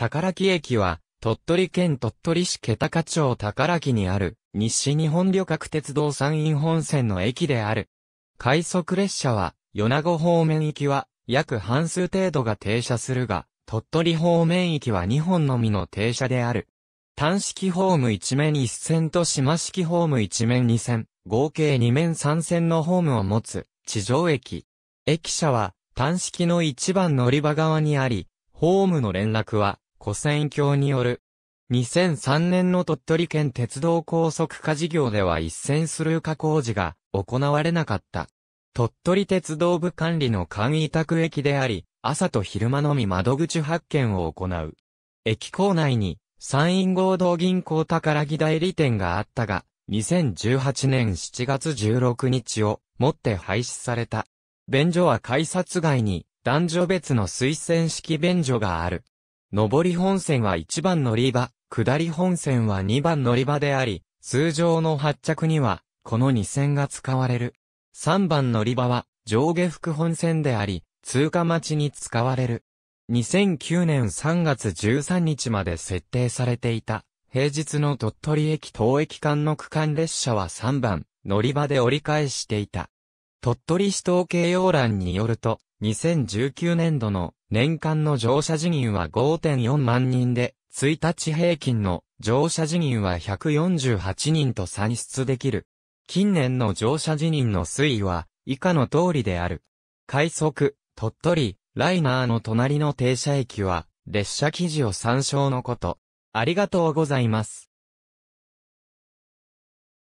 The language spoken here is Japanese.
宝木駅は、鳥取県鳥取市気高町宝木にある、西日本旅客鉄道山陰本線の駅である。快速列車は、米子方面行きは、約半数程度が停車するが、鳥取方面行きは2本のみの停車である。単式ホーム1面1線と島式ホーム1面2線、合計2面3線のホームを持つ、地上駅。駅舎は、単式の1番乗り場側にあり、ホームの連絡は、古戦橋による。2003年の鳥取県鉄道高速化事業では一線スルー化工事が行われなかった。鳥取鉄道部管理の簡易宅駅であり、朝と昼間のみ窓口発見を行う。駅構内に山陰合同銀行宝木代理店があったが、2018年7月16日をもって廃止された。便所は改札外に男女別の推薦式便所がある。上り本線は1番乗り場、下り本線は2番乗り場であり、通常の発着には、この2線が使われる。3番乗り場は、上下副本線であり、通過待ちに使われる。2009年3月13日まで設定されていた、平日の鳥取駅東駅間の区間列車は3番、乗り場で折り返していた。鳥取市統計要欄によると、2019年度の年間の乗車人員は5.4万人で、1日平均の乗車人員は148人と算出できる。近年の乗車人員の推移は、以下の通りである。快速、鳥取、ライナーの隣の停車駅は、列車記事を参照のこと。ありがとうございます。